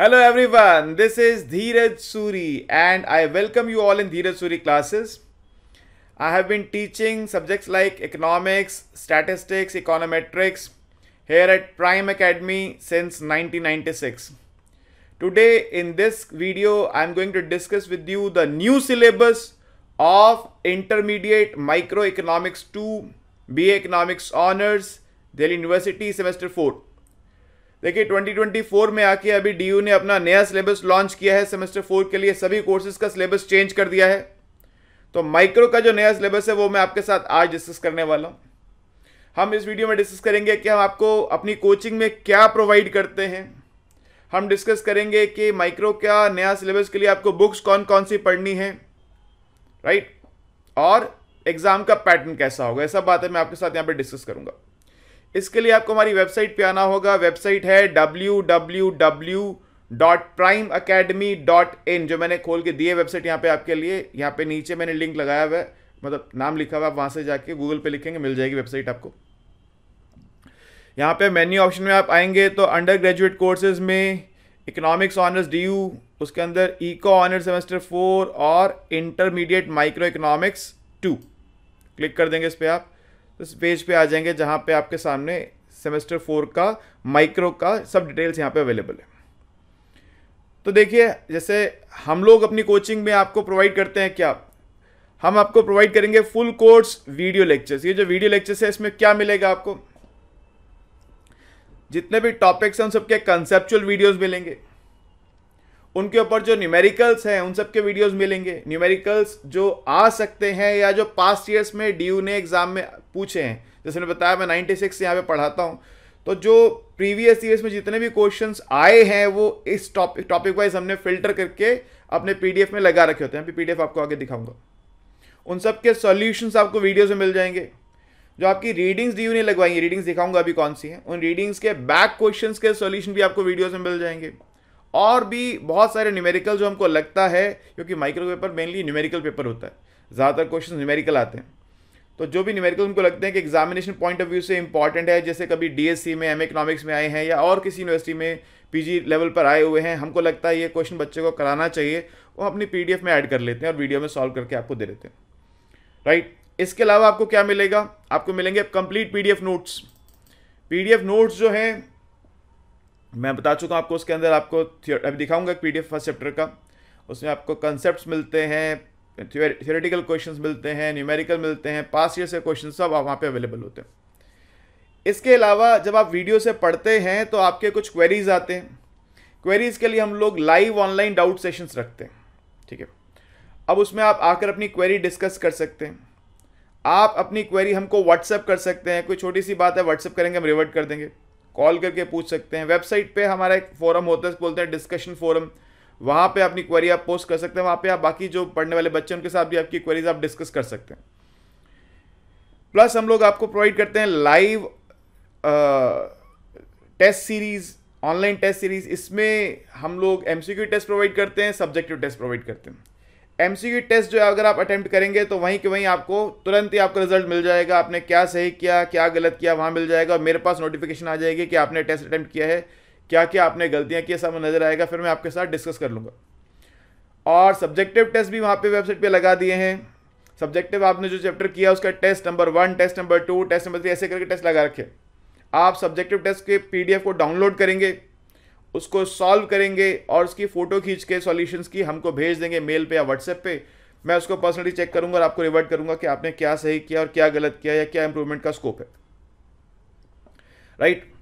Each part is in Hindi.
Hello everyone, this is Dheeraj Suri and I welcome you all in Dheeraj Suri classes. I have been teaching subjects like economics, statistics, econometrics here at Prime Academy since 1996. Today in this video, I am going to discuss with you the new syllabus of Intermediate Microeconomics 2 BA Economics Honors Delhi University Semester 4. देखिए 2024 में आके अभी डी ने अपना नया सिलेबस लॉन्च किया है सेमेस्टर फोर के लिए सभी कोर्सेज का सिलेबस चेंज कर दिया है तो माइक्रो का जो नया सिलेबस है वो मैं आपके साथ आज डिस्कस करने वाला हूँ हम इस वीडियो में डिस्कस करेंगे कि हम आपको अपनी कोचिंग में क्या प्रोवाइड करते हैं हम डिस्कस करेंगे कि माइक्रो का नया सिलेबस के लिए आपको बुक्स कौन कौन सी पढ़नी है राइट और एग्ज़ाम का पैटर्न कैसा होगा ये सब बातें मैं आपके साथ यहाँ पर डिस्कस करूंगा इसके लिए आपको हमारी वेबसाइट पे आना होगा वेबसाइट है W W W dot prime academy dot in जो मैंने खोल के दिए वेबसाइट यहाँ पे आपके लिए यहाँ पे नीचे मैंने लिंक लगाया हुआ है मतलब नाम लिखा हुआ आप वहाँ से जाके गूगल पे लिखेंगे मिल जाएगी वेबसाइट आपको यहाँ पे मेन्यू ऑप्शन में आप आएंगे तो अंडर ग्रेजुएट कोर्सेज में इकोनॉमिक्स ऑनर्स डी उसके अंदर इको ऑनर्स सेमेस्टर फोर और intermediate micro economics two click कर देंगे इस पर आप उस पेज पे आ जाएंगे जहाँ पे आपके सामने सेमेस्टर फोर का माइक्रो का सब डिटेल्स यहाँ पे अवेलेबल है तो देखिए जैसे हम लोग अपनी कोचिंग में आपको प्रोवाइड करते हैं क्या हम आपको प्रोवाइड करेंगे फुल कोर्स वीडियो लेक्चर्स ये जो वीडियो लेक्चर्स है इसमें क्या मिलेगा आपको जितने भी टॉपिक्स हैं उन सबके कंसेप्चुअल वीडियोज़ मिलेंगे उनके ऊपर जो न्यूमेरिकल्स हैं उन सब के वीडियोस मिलेंगे न्यूमेरिकल्स जो आ सकते हैं या जो पास्ट ईयर्स में डी ने एग्ज़ाम में पूछे हैं जैसे मैंने बताया मैं नाइन्टी सिक्स यहाँ पर पढ़ाता हूँ तो जो प्रीवियस ईयर्स में जितने भी क्वेश्चन आए हैं वो इस टॉपिक टॉपिक वाइज हमने फिल्टर करके अपने पीडीएफ में लगा रखे होते हैं पी आपको आगे दिखाऊंगा उन सब के सॉल्यूशंस आपको वीडियोस में मिल जाएंगे जो आपकी रीडिंग्स डी ने लगवाएंगे रीडिंग्स दिखाऊंगा अभी कौन सी है उन रीडिंग्स के बैक क्वेश्चंस के सॉल्यूशन भी आपको वीडियोस में मिल जाएंगे और भी बहुत सारे न्यूमेरिकल जो हमको लगता है क्योंकि micro paper mainly numerical paper होता है ज़्यादातर क्वेश्चन न्यूमेरिकल आते हैं तो जो भी न्यूमेरिकल उनको लगते हैं कि एग्जामिनेशन पॉइंट ऑफ व्यू से इंपॉर्टेंट है जैसे कभी डीएससी में एम इकोनॉमिक्स में आए हैं या और किसी यूनिवर्सिटी में पीजी लेवल पर आए हुए हैं हमको लगता है ये क्वेश्चन बच्चे को कराना चाहिए वो अपनी पीडीएफ में ऐड कर लेते हैं और वीडियो में सॉल्व करके आपको दे देते हैं राइट इसके अलावा आपको क्या मिलेगा आपको मिलेंगे complete PDF notes PDF notes जो हैं मैं बता चुका हूँ आपको उसके अंदर आपको अभी दिखाऊंगा एक पीडीएफ फर्स्ट चैप्टर का उसमें आपको कंसेप्ट मिलते हैं थियोरेटिकल क्वेश्चन मिलते हैं न्यूमेरिकल मिलते हैं पास ईयर से क्वेश्चन सब वहाँ पर अवेलेबल होते हैं इसके अलावा जब आप वीडियो से पढ़ते हैं तो आपके कुछ क्वेरीज आते हैं क्वेरीज के लिए हम लोग लाइव ऑनलाइन डाउट सेशंस रखते हैं ठीक है अब उसमें आप आकर अपनी क्वेरी डिस्कस कर सकते हैं आप अपनी क्वेरी हमको व्हाट्सएप कर सकते हैं कोई छोटी सी बात है व्हाट्सएप करेंगे हम रिवर्ट कर देंगे कॉल करके पूछ सकते हैं वेबसाइट पे हमारा एक फोरम होता है बोलते हैं डिस्कशन फोरम वहाँ पे अपनी क्वेरी आप पोस्ट कर सकते हैं वहाँ पे आप बाकी जो पढ़ने वाले बच्चे उनके साथ भी आपकी क्वेरीज आप डिस्कस कर सकते हैं प्लस हम लोग आपको प्रोवाइड करते हैं live test series online test series इसमें हम लोग एम टेस्ट प्रोवाइड करते हैं सब्जेक्टिव टेस्ट प्रोवाइड करते हैं एम टेस्ट जो है अगर आप अटैम्प्ट करेंगे तो वहीं के वहीं आपको तुरंत ही आपका रिजल्ट मिल जाएगा आपने क्या सही किया क्या गलत किया वहाँ मिल जाएगा और मेरे पास नोटिफिकेशन आ जाएगी कि आपने टेस्ट अटैम्प्ट किया है क्या क्या आपने गलतियाँ की सब नज़र आएगा फिर मैं आपके साथ डिस्कस कर लूँगा और सब्जेक्टिव टेस्ट भी वहाँ पर वेबसाइट पर लगा दिए हैं सब्जेक्टिव आपने जो चैप्टर किया उसका test number one test number two test number three ऐसे करके टेस्ट लगा रखे आप सब्जेक्टिव टेस्ट के पी को डाउनलोड करेंगे उसको सॉल्व करेंगे और उसकी फ़ोटो खींच के सॉल्यूशंस की हमको भेज देंगे मेल पे या व्हाट्सएप पे मैं उसको पर्सनली चेक करूंगा और आपको रिवर्ट करूंगा कि आपने क्या सही किया और क्या गलत किया या क्या इंप्रूवमेंट का स्कोप है राइट right?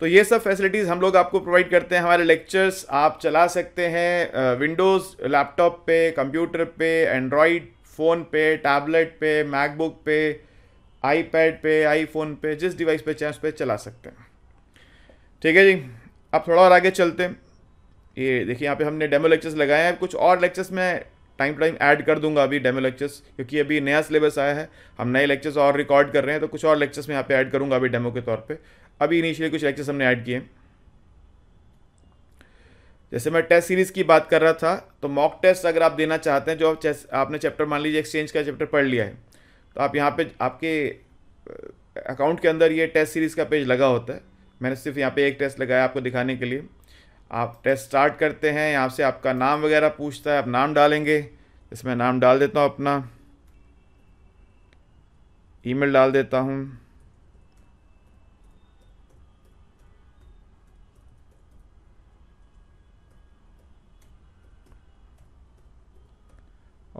तो ये सब फैसिलिटीज़ हम लोग आपको प्रोवाइड करते हैं हमारे लेक्चर्स आप चला सकते हैं विंडोज़ लैपटॉप पे कंप्यूटर पे एंड्रॉयड फ़ोन पे टैबलेट पे मैकबुक पे आईपैड पे आईफोन पे जिस डिवाइस पे चाहे उस पर चला सकते हैं ठीक है जी अब थोड़ा और आगे चलते हैं ये देखिए यहाँ पे हमने डेमो लेक्चर्स लगाए हैं कुछ और लेक्चर्स में टाइम टू टाइम ऐड कर दूंगा अभी डेमो लेक्चर्स क्योंकि अभी नया सिलेबस आया है हम नए लेक्चर्स और रिकॉर्ड कर रहे हैं तो कुछ और लेक्चर्स में यहाँ पे ऐड करूंगा अभी डेमो के तौर पे अभी इनिशियली कुछ लेक्चर्स हमने ऐड किए जैसे मैं टेस्ट सीरीज़ की बात कर रहा था तो मॉक टेस्ट अगर आप देना चाहते हैं जो आप आपने चैप्टर मान लीजिए एक्सचेंज का चैप्टर पढ़ लिया है तो आप यहाँ पर आपके अकाउंट के अंदर ये टेस्ट सीरीज़ का पेज लगा होता है मैंने सिर्फ यहाँ पे एक टेस्ट लगाया आपको दिखाने के लिए आप टेस्ट स्टार्ट करते हैं यहाँ से आपका नाम वगैरह पूछता है आप नाम डालेंगे इसमें नाम डाल देता हूँ अपना ईमेल डाल देता हूँ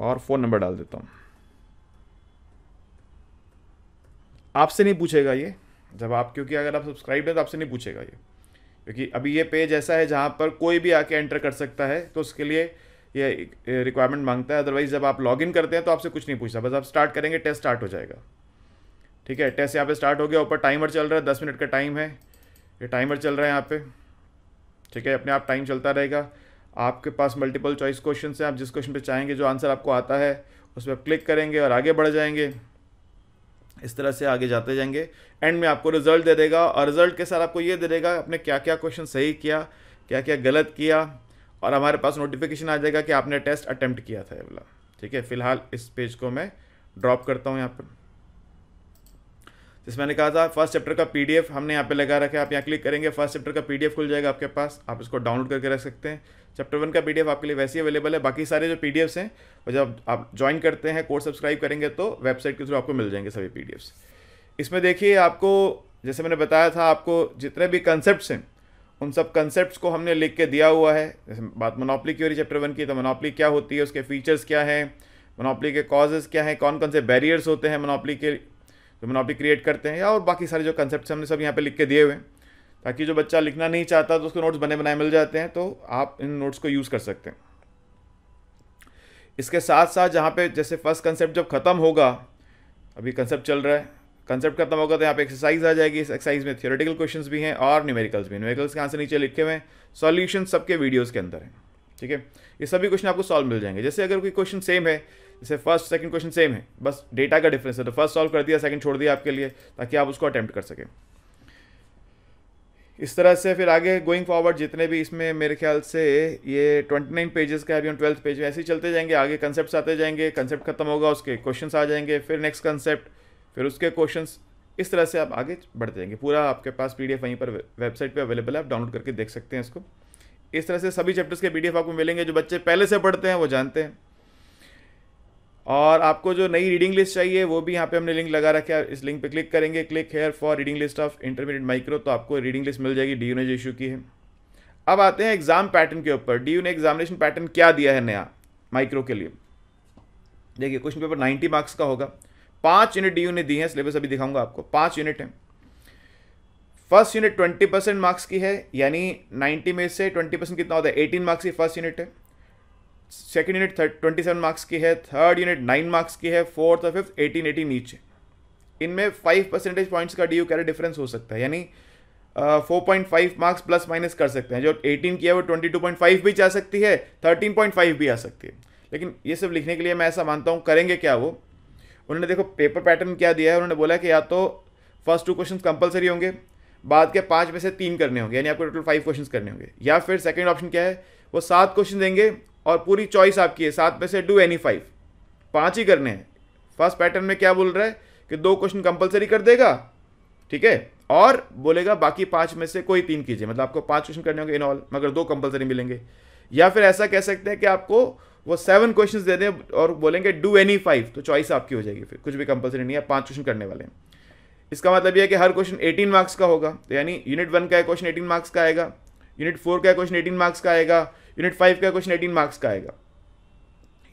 और फ़ोन नंबर डाल देता हूँ आपसे नहीं पूछेगा ये जब आप क्योंकि अगर आप सब्सक्राइब हैं तो आपसे नहीं पूछेगा ये क्योंकि अभी ये पेज ऐसा है जहाँ पर कोई भी आके एंटर कर सकता है तो उसके लिए ये रिक्वायरमेंट मांगता है अदरवाइज जब आप लॉगिन करते हैं तो आपसे कुछ नहीं पूछता बस आप स्टार्ट करेंगे टेस्ट स्टार्ट हो जाएगा ठीक है टेस्ट यहाँ पे स्टार्ट हो गया ऊपर टाइमर चल रहा है दस मिनट का टाइम है ये टाइमर चल रहा है यहाँ पे ठीक है अपने आप टाइम चलता रहेगा आपके पास मल्टीपल चॉइस क्वेश्चन हैं आप जिस क्वेश्चन पर चाहेंगे जो आंसर आपको आता है उस पर आप क्लिक करेंगे और आगे बढ़ जाएंगे इस तरह से आगे जाते जाएंगे एंड में आपको रिजल्ट दे देगा और रिजल्ट के साथ आपको ये दे देगा आपने क्या क्या क्वेश्चन सही किया क्या क्या गलत किया और हमारे पास नोटिफिकेशन आ जाएगा कि आपने टेस्ट अटैम्प्ट किया था ये वाला ठीक है फिलहाल इस पेज को मैं ड्रॉप करता हूँ यहाँ पर जैसे मैंने कहा था फर्स्ट चैप्टर का पीडीएफ हमने यहाँ पे लगा रखा है आप यहाँ क्लिक करेंगे फर्स्ट चैप्टर का पीडीएफ खुल जाएगा आपके पास आप इसको डाउनलोड करके रख सकते हैं चैप्टर वन का पीडीएफ आपके लिए वैसे ही अवेलेबल है बाकी सारे जो पीडीएफ्स हैं और जब आप ज्वाइन करते हैं कोर्स सब्सक्राइब करेंगे तो वेबसाइट के थ्रू आपको मिल जाएंगे सभी पी इसमें देखिए आपको जैसे मैंने बताया था आपको जितने भी कंसेप्ट हैं उन सब कंसेप्ट को हमने लिख के दिया हुआ है जैसे बात मोनोपली की हो रही चैप्टर वन की तो मोनोपली क्या होती है उसके फीचर्स क्या हैं मोनोपली के कॉजेज़ क्या हैं कौन कौन से बैरियर्स होते हैं मोनोपली के डोमिनोपी तो क्रिएट करते हैं या और बाकी सारे जो कंसेप्ट हमने सब यहाँ पर लिख के दिए हुए हैं ताकि जो बच्चा लिखना नहीं चाहता तो उसको नोट्स बने बनाए मिल जाते हैं तो आप इन नोट्स को यूज़ कर सकते हैं इसके साथ साथ जहाँ पे जैसे फर्स्ट कंसेप्ट जब ख़त्म होगा अभी कंसेप्ट चल रहा है कंसेप्ट खत्म होगा तो यहाँ पे एक्सरसाइज आ जाएगी इस एक्सरसाइज में थियोरेटिकल क्वेश्चंस भी हैं और न्यूमेरिकल्स भी न्यूमेरिकल्स के आंसर नीचे लिखे हुए हैं सॉल्यूशन सबके वीडियोज़ के अंदर हैं ठीक है ये सभी क्वेश्चन आपको सॉल्व मिल जाएंगे जैसे अगर कोई क्वेश्चन सेम है जैसे फर्स्ट सेकंड क्वेश्चन सेम है बस डेटा का डिफरेंस है तो फर्स्ट सॉल्व कर दिया सेकंड छोड़ दिया आपके लिए ताकि आप उसको अटैम्प्ट कर सकें इस तरह से फिर आगे गोइंग फॉरवर्ड जितने भी इसमें मेरे ख्याल से ये ट्वेंटी नाइन पेजेस का अभी हम ट्वेल्थ पेज में ऐसे ही चलते जाएंगे आगे कंसेप्ट आते जाएंगे कंसेप्ट खत्म होगा उसके क्वेश्चन आ जाएंगे फिर नेक्स्ट कंसेप्ट फिर उसके क्वेश्चन इस तरह से आप आगे बढ़ते जाएंगे पूरा आपके पास पी वहीं पर वेबसाइट पर अवेलेबल है आप डाउनलोड करके देख सकते हैं इसको इस तरह से सभी चैप्टर्स के पी आपको मिलेंगे जो बच्चे पहले से पढ़ते हैं वो जानते हैं और आपको जो नई रीडिंग लिस्ट चाहिए वो भी यहाँ पे हमने लिंक लगा रखा है इस लिंक पे क्लिक करेंगे click here for reading list of intermediate micro तो आपको रीडिंग लिस्ट मिल जाएगी डी यू ने जो इशू की है अब आते हैं एग्जाम पैटर्न के ऊपर डी यू ने एग्जामिनेशन पैटर्न क्या दिया है नया माइक्रो के लिए देखिए क्वेश्चन पेपर नाइन्टी मार्क्स का होगा पाँच यूनिट डी यू ने दी है सिलेबस अभी दिखाऊंगा आपको पाँच यूनिट हैं first unit twenty percent marks की है यानी नाइन्टी में से ट्वेंटी परसेंट कितना होता है एटीन मार्क्स की फर्स्ट यूनिट है second unit twenty seven marks की है थर्ड यूनिट नाइन मार्क्स की है फोर्थ और फिफ्थ एटीन एटीन ईच इनमें फाइव परसेंटेज पॉइंट्स का डी यू कैरे डिफरेंस हो सकता है यानी four point five marks plus minus कर सकते हैं जो एटीन की है वो ट्वेंटी टू पॉइंट फाइव भी जा सकती है थर्टीन पॉइंट फाइव भी आ सकती है लेकिन ये सब लिखने के लिए मैं ऐसा मानता हूँ करेंगे क्या वो उन्होंने देखो पेपर पैटर्न क्या दिया है उन्होंने बोला कि या तो फर्स्ट टू क्वेश्चन कंपलसरी होंगे बाद के पाँच में से तीन करने होंगे यानी आपको टोटल फाइव क्वेश्चन करने होंगे या फिर सेकेंड ऑप्शन क्या है वो सात क्वेश्चन देंगे और पूरी चॉइस आपकी है सात में से डू एनी फाइव पाँच ही करने हैं फर्स्ट पैटर्न में क्या बोल रहा है कि दो क्वेश्चन कंपलसरी कर देगा ठीक है और बोलेगा बाकी पाँच में से कोई तीन कीजिए मतलब आपको पाँच क्वेश्चन करने होंगे इन ऑल मगर दो कंपलसरी मिलेंगे या फिर ऐसा कह सकते हैं कि आपको वो सेवन क्वेश्चन दे दें और बोलेंगे डू एनी फाइव तो चॉइस आपकी हो जाएगी फिर कुछ भी कंपलसरी नहीं है पाँच क्वेश्चन करने वाले हैं इसका मतलब यह है कि हर क्वेश्चन एटीन मार्क्स का होगा तो यानी यूनिट वन का क्वेश्चन एटीन मार्क्स का आएगा यूनिट फोर का क्वेश्चन एटीन मार्क्स का आएगा यूनिट फाइव का क्वेश्चन एटीन मार्क्स का आएगा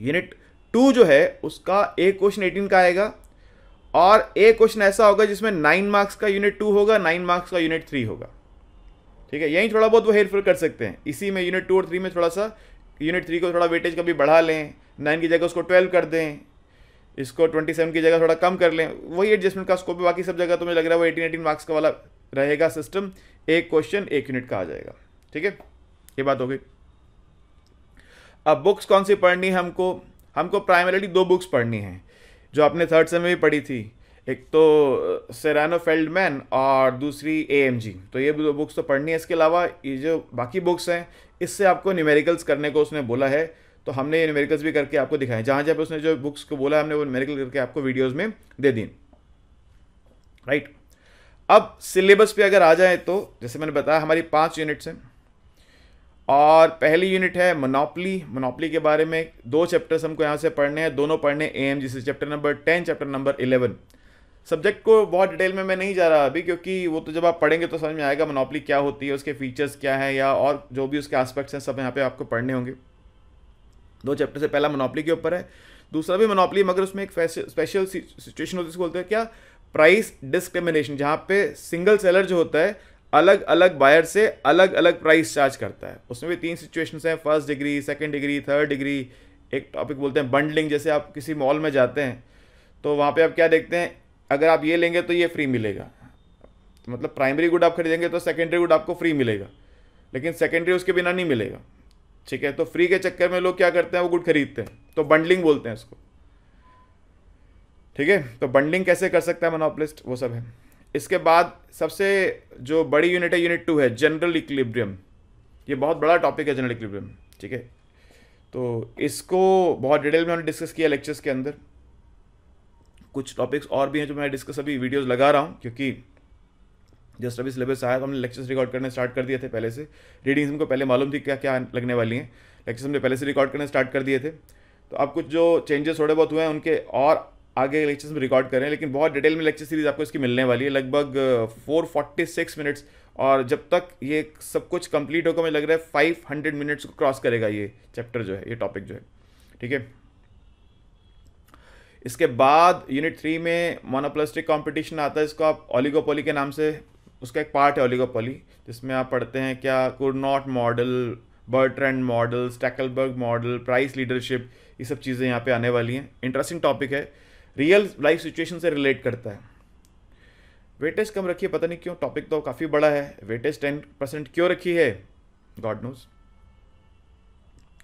यूनिट टू जो है उसका एक क्वेश्चन एटीन का आएगा और एक क्वेश्चन ऐसा होगा जिसमें नाइन मार्क्स का यूनिट टू होगा नाइन मार्क्स का यूनिट थ्री होगा ठीक है यहीं थोड़ा बहुत वो हेल्पफुल कर सकते हैं इसी में यूनिट टू और थ्री में थोड़ा सा यूनिट थ्री को थोड़ा वेटेज कभी बढ़ा लें नाइन की जगह उसको ट्वेल्व कर दें इसको ट्वेंटी सेवन की जगह थोड़ा कम कर लें वही एडजस्टमेंट का स्कोप है बाकी सब जगह तो मुझे लग रहा है वो एटीन एटीन मार्क्स का वाला रहेगा सिस्टम एक क्वेश्चन एक यूनिट का आ जाएगा ठीक है ये बात हो गई अब बुक्स कौन सी पढ़नी है हमको हमको प्राइमरीली दो बुक्स पढ़नी है जो आपने थर्ड सेम में भी पढ़ी थी एक तो सेरानो फेल्डमैन और दूसरी ए एम जी तो ये दो बुक्स तो पढ़नी है इसके अलावा ये जो बाकी बुक्स हैं इससे आपको न्यूमेरिकल्स करने को उसने बोला है तो हमने ये न्यूमेरिकल्स भी करके आपको दिखाए जहाँ जहाँ पे उसने जो बुक्स को बोला हमने वो न्यूमेरिकल करके आपको वीडियोज़ में दे दी राइट अब सिलेबस पे अगर आ जाए तो जैसे मैंने बताया हमारी पाँच यूनिट्स हैं और पहली यूनिट है मोनोपली मोनोपली के बारे में दो चैप्टर्स हमको यहाँ से पढ़ने हैं दोनों पढ़ने ए एम जिससे chapter number ten chapter number eleven subject को बहुत डिटेल में मैं नहीं जा रहा अभी क्योंकि वो तो जब आप पढ़ेंगे तो समझ में आएगा मोनोपली क्या होती है उसके फीचर्स क्या है या और जो भी उसके आस्पेक्ट्स हैं सब यहाँ पे आपको पढ़ने होंगे दो चैप्टर से पहला मोनोपली के ऊपर है दूसरा भी मोनोपली मगर उसमें एक स्पेशल सिचुएशन होती है बोलते हैं क्या प्राइस डिस्क्रिमिनेशन जहाँ पे सिंगल सेलर जो होता है अलग अलग बायर से अलग अलग प्राइस चार्ज करता है उसमें भी तीन सिचुएशंस हैं first degree second degree third degree एक टॉपिक बोलते हैं बंडलिंग जैसे आप किसी मॉल में जाते हैं तो वहाँ पे आप क्या देखते हैं अगर आप ये लेंगे तो ये फ्री मिलेगा तो मतलब प्राइमरी गुड आप खरीदेंगे तो सेकेंडरी गुड आपको फ्री मिलेगा लेकिन सेकेंडरी उसके बिना नहीं मिलेगा ठीक है तो फ्री के चक्कर में लोग क्या करते हैं वो गुड खरीदते हैं तो बंडलिंग बोलते हैं उसको ठीक है तो बंडलिंग कैसे कर सकता है मनोपलिस्ट वो सब है इसके बाद सबसे जो बड़ी यूनिट है यूनिट टू है जनरल इक्लिब्रियम ये बहुत बड़ा टॉपिक है जनरल इक्लिब्रियम ठीक है तो इसको बहुत डिटेल में हमने डिस्कस किया लेक्चर्स के अंदर कुछ टॉपिक्स और भी हैं जो मैं डिस्कस अभी वीडियोस लगा रहा हूँ क्योंकि जस्ट अभी सिलेबस आया तो हमने लेक्चर्स रिकॉर्ड करने स्टार्ट कर दिए थे पहले से रीडिंग्स हमको पहले मालूम थी क्या क्या लगने वाली हैं लेक्चर्स हमने पहले से रिकॉर्ड करने स्टार्ट कर दिए थे तो अब कुछ जो चेंजेस थोड़े बहुत हुए हैं उनके और आगे लेक्चर्स में रिकॉर्ड करें लेकिन बहुत डिटेल में लेक्चर सीरीज आपको इसकी मिलने वाली है लगभग फोर फोर्टी सिक्स मिनट्स और जब तक ये सब कुछ कंप्लीट होगा मुझे लग रहा है फाइव हंड्रेड मिनट्स को क्रॉस करेगा ये चैप्टर जो है ये टॉपिक जो है ठीक है इसके बाद यूनिट थ्री में मोनोप्लास्टिक कंपटीशन आता है इसको आप ओलिगोपोली के नाम से उसका एक पार्ट है ओलिगोपोली जिसमें आप पढ़ते हैं क्या Cournot model Bertrand model Stackelberg model price leadership ये सब चीज़ें यहाँ पे आने वाली हैं इंटरेस्टिंग टॉपिक है रियल लाइफ सिचुएशन से रिलेट करता है वेटेज कम रखिए पता नहीं क्यों टॉपिक तो काफ़ी बड़ा है वेटेज टेन परसेंट क्यों रखी है गॉड नोज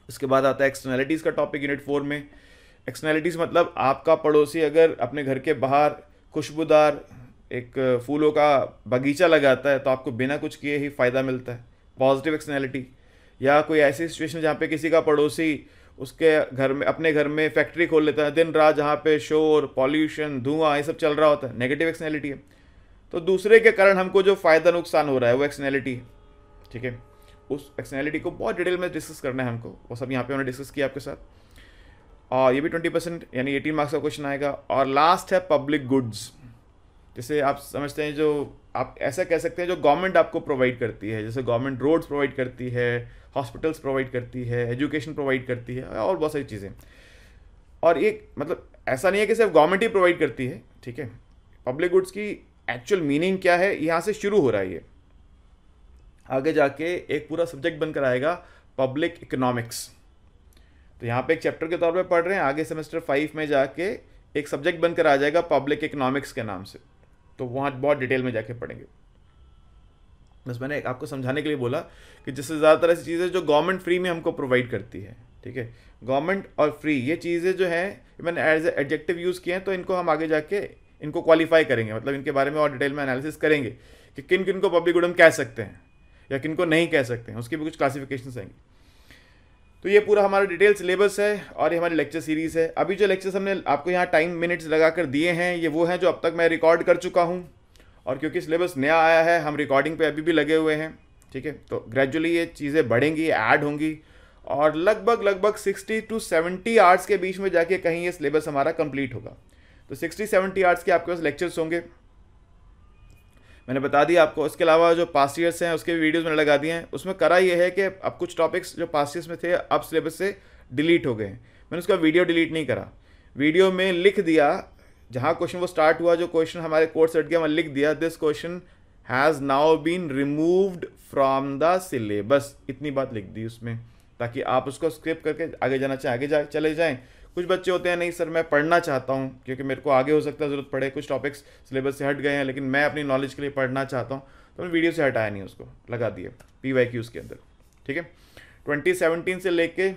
इसके बाद आता है एक्सटर्नैलिटीज़ का टॉपिक यूनिट फोर में एक्सटर्नैलिटीज़ मतलब आपका पड़ोसी अगर अपने घर के बाहर खुशबूदार एक फूलों का बगीचा लगाता है तो आपको बिना कुछ किए ही फ़ायदा मिलता है पॉजिटिव एक्सटर्नैलिटी या कोई ऐसी सिचुएशन जहाँ पे किसी का पड़ोसी उसके घर में अपने घर में फैक्ट्री खोल लेता है दिन रात जहाँ पे शोर पॉल्यूशन धुआं ये सब चल रहा होता है नेगेटिव एक्सनैलिटी है तो दूसरे के कारण हमको जो फ़ायदा नुकसान हो रहा है वो एक्सनैलिटी है ठीक है उस एक्सनैलिटी को बहुत डिटेल में डिस्कस करना है हमको वो सब यहाँ पे उन्होंने डिस्कस किया आपके साथ और ये भी ट्वेंटी परसेंट यानी एटीन मार्क्स का क्वेश्चन आएगा और लास्ट है पब्लिक गुड्स जैसे आप समझते हैं जो आप ऐसा कह सकते हैं जो गवर्नमेंट आपको प्रोवाइड करती है जैसे गवर्नमेंट रोड्स प्रोवाइड करती है हॉस्पिटल्स प्रोवाइड करती है एजुकेशन प्रोवाइड करती है और बहुत सारी चीज़ें और ये मतलब ऐसा नहीं है कि सिर्फ गवर्नमेंट ही प्रोवाइड करती है ठीक है पब्लिक गुड्स की एक्चुअल मीनिंग क्या है यहाँ से शुरू हो रहा है ये आगे जाके एक पूरा सब्जेक्ट बनकर आएगा पब्लिक इकोनॉमिक्स तो यहाँ पे एक चैप्टर के तौर पे पढ़ रहे हैं आगे सेमेस्टर फाइव में जाके एक सब्जेक्ट बनकर आ जाएगा पब्लिक इकोनॉमिक्स के नाम से तो वहाँ बहुत डिटेल में जाके पढ़ेंगे बस मैंने आपको समझाने के लिए बोला कि जिससे ज़्यादातर ऐसी चीज़ें जो गवर्नमेंट फ्री में हमको प्रोवाइड करती है ठीक है गवर्नमेंट और फ्री ये चीज़ें जो हैं मैंने एज एडजेक्टिव यूज़ किए हैं तो इनको हम आगे जाके इनको क्वालिफाई करेंगे मतलब इनके बारे में और डिटेल में एनालिसिस करेंगे कि किन किन को पब्लिक गुड हम कह सकते हैं या किन को नहीं कह सकते हैं उसकी भी कुछ क्लासिफिकेशन आएंगी तो ये पूरा हमारा डिटेल सिलेबस है और ये हमारी लेक्चर सीरीज़ है अभी जो लेक्चर्स हमने आपको यहाँ टाइम मिनट्स लगा कर दिए हैं ये वो हैं जो अब तक मैं रिकॉर्ड कर चुका हूँ और क्योंकि सिलेबस नया आया है हम रिकॉर्डिंग पे अभी भी लगे हुए हैं ठीक है तो ग्रेजुअली ये चीज़ें बढ़ेंगी ऐड होंगी और लगभग लगभग सिक्सटी टू सेवेंटी आर्ट्स के बीच में जाके कहीं ये सिलेबस हमारा कम्प्लीट होगा तो सिक्सटी सेवेंटी आर्ट्स के आपके पास लेक्चर्स होंगे मैंने बता दिया आपको उसके अलावा जो पास्ट ईयर्स हैं उसके भी वीडियोज़ मैंने लगा दिए हैं उसमें करा ये है कि अब कुछ टॉपिक्स जो पास्ट ईयर्स में थे अब सिलेबस से डिलीट हो गए मैंने उसका वीडियो डिलीट नहीं करा वीडियो में लिख दिया जहाँ क्वेश्चन वो स्टार्ट हुआ जो क्वेश्चन हमारे कोर्स हट गया वहाँ लिख दिया this question has now been removed from the syllabus इतनी बात लिख दी उसमें ताकि आप उसको स्क्रिप करके आगे जाना चाहें आगे जा चले जाएँ कुछ बच्चे होते हैं नहीं सर मैं पढ़ना चाहता हूँ क्योंकि मेरे को आगे हो सकता है ज़रूरत पड़े कुछ टॉपिक्स सिलेबस से हट गए हैं लेकिन मैं अपनी नॉलेज के लिए पढ़ना चाहता हूँ तो मैंने वीडियो से हटाया नहीं उसको लगा दिए पी वाई क्यूज़ के अंदर ठीक है ट्वेंटी सेवनटीन से लेके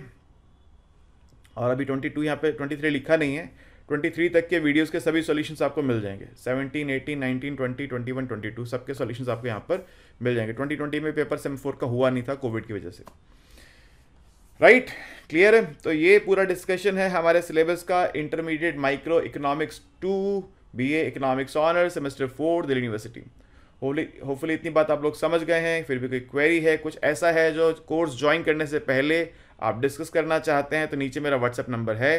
और अभी ट्वेंटी टू यहाँ पर ट्वेंटी थ्री लिखा नहीं है ट्वेंटी थ्री तक के वीडियोस के सभी सॉल्यूशंस आपको मिल जाएंगे seventeen eighteen nineteen twenty twenty one twenty two सबके सॉल्यूशंस आपको यहाँ पर मिल जाएंगे ट्वेंटी ट्वेंटी में पेपर सेम फोर का हुआ नहीं था कोविड की वजह से राइट क्लियर है तो ये पूरा डिस्कशन है हमारे सिलेबस का intermediate micro economics two B A economics honour semester four Delhi University hopefully इतनी बात आप लोग समझ गए हैं फिर भी कोई क्वेरी है कुछ ऐसा है जो कोर्स ज्वाइन करने से पहले आप डिस्कस करना चाहते हैं तो नीचे मेरा व्हाट्सएप नंबर है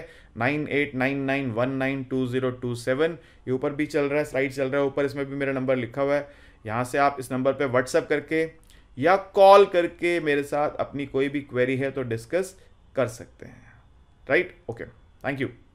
nine eight nine nine one nine two zero two seven ये ऊपर भी चल रहा है स्लाइड चल रहा है ऊपर इसमें भी मेरा नंबर लिखा हुआ है यहाँ से आप इस नंबर पर व्हाट्सएप करके या कॉल करके मेरे साथ अपनी कोई भी क्वेरी है तो डिस्कस कर सकते हैं राइट ओके थैंक यू